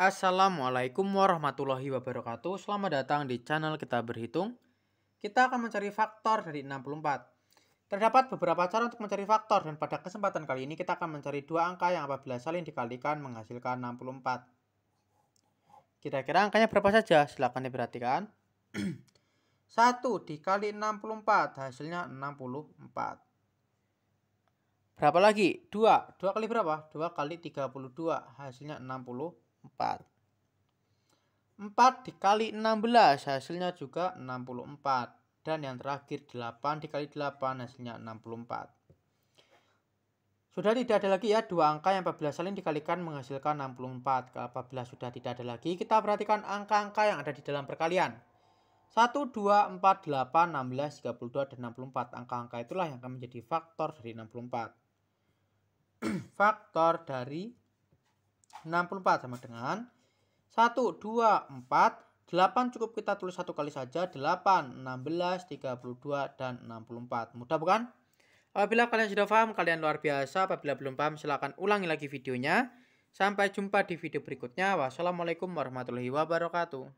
Assalamualaikum warahmatullahi wabarakatuh Selamat datang di channel kita berhitung Kita akan mencari faktor dari 64 Terdapat beberapa cara untuk mencari faktor Dan pada kesempatan kali ini kita akan mencari dua angka yang apabila saling dikalikan menghasilkan 64 Kira-kira angkanya berapa saja? Silahkan diperhatikan 1 dikali 64 hasilnya 64 Berapa lagi? 2 2 kali berapa? 2 kali 32 hasilnya 60 4. 4 dikali 16 hasilnya juga 64. Dan yang terakhir 8 dikali 8 hasilnya 64. Sudah tidak ada lagi ya dua angka yang apabila saling dikalikan menghasilkan 64. Kalau apabila sudah tidak ada lagi, kita perhatikan angka-angka yang ada di dalam perkalian. 1, 2, 4, 8, 16, 32, dan 64. Angka-angka itulah yang akan menjadi faktor dari 64. faktor dari 64 sama dengan 1, 2, 4, 8 cukup kita tulis satu kali saja 8, 16, 32, dan 64 mudah bukan? Apabila kalian sudah paham kalian luar biasa apabila belum paham silahkan ulangi lagi videonya Sampai jumpa di video berikutnya. Wassalamualaikum warahmatullahi wabarakatuh.